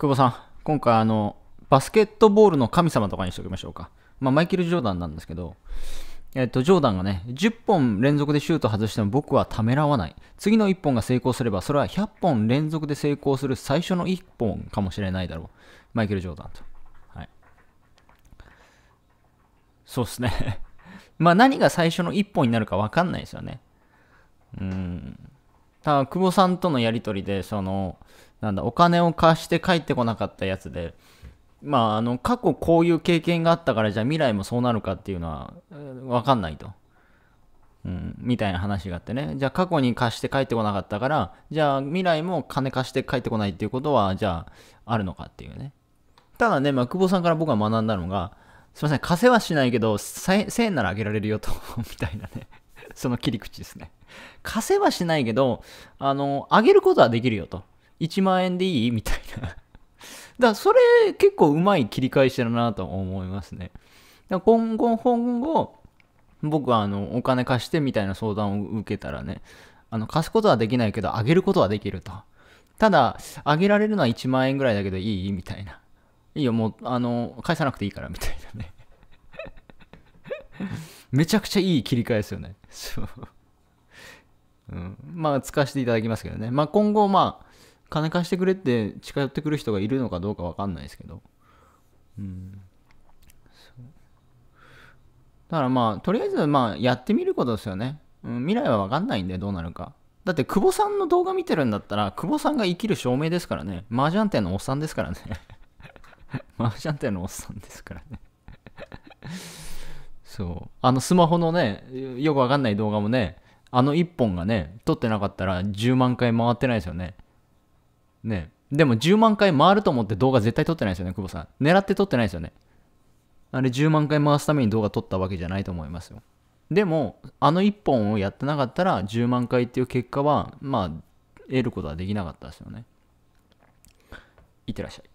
久保さん、今回あの、バスケットボールの神様とかにしておきましょうか。まあ、マイケル・ジョーダンなんですけど、えっと、ジョーダンがね、10本連続でシュート外しても僕はためらわない。次の1本が成功すれば、それは100本連続で成功する最初の1本かもしれないだろう。マイケル・ジョーダンと。はい。そうですね まあ、何が最初の1本になるか分かんないですよね。うん。ただ、久保さんとのやりとりで、その、なんだ、お金を貸して帰ってこなかったやつで、まあ、あの、過去こういう経験があったから、じゃあ未来もそうなるかっていうのは、わかんないと。うん、みたいな話があってね。じゃあ過去に貸して帰ってこなかったから、じゃあ未来も金貸して帰ってこないっていうことは、じゃあ、あるのかっていうね。ただね、まあ、久保さんから僕が学んだのが、すいません、貸せはしないけど、1000円ならあげられるよと みたいなねその切り口ですね貸せはしないけど、あの、あげることはできるよと。1万円でいいみたいな だそれ結構うまい切り返しだなと思いますね。だ今後、今後、僕はあの、お金貸してみたいな相談を受けたらね、あの、貸すことはできないけど、あげることはできると。ただ、あげられるのは1万円ぐらいだけどいいみたいな。いいよ、もう、あの、返さなくていいから、みたいなね めちゃくちゃいい切り替えですよね。そう。うん、まあ、使わせていただきますけどね。まあ、今後、まあ、金貸してくれって近寄ってくる人がいるのかどうか分かんないですけど。うん。だからまあ、とりあえずまあ、やってみることですよね。うん、未来は分かんないんで、どうなるか。だって、久保さんの動画見てるんだったら、久保さんが生きる証明ですからね。麻雀店のおっさんですからね。麻雀店のおっさんですからね。そう。あの、スマホのね、よく分かんない動画もね、あの1本がね、撮ってなかったら10万回回ってないですよね。ねでも10万回回ると思って動画絶対撮ってないですよね久保さん狙って撮ってないですよねあれ10万回回すために動画撮ったわけじゃないと思いますよでもあの1本をやってなかったら10万回っていう結果はまあ得ることはできなかったですよねいってらっしゃい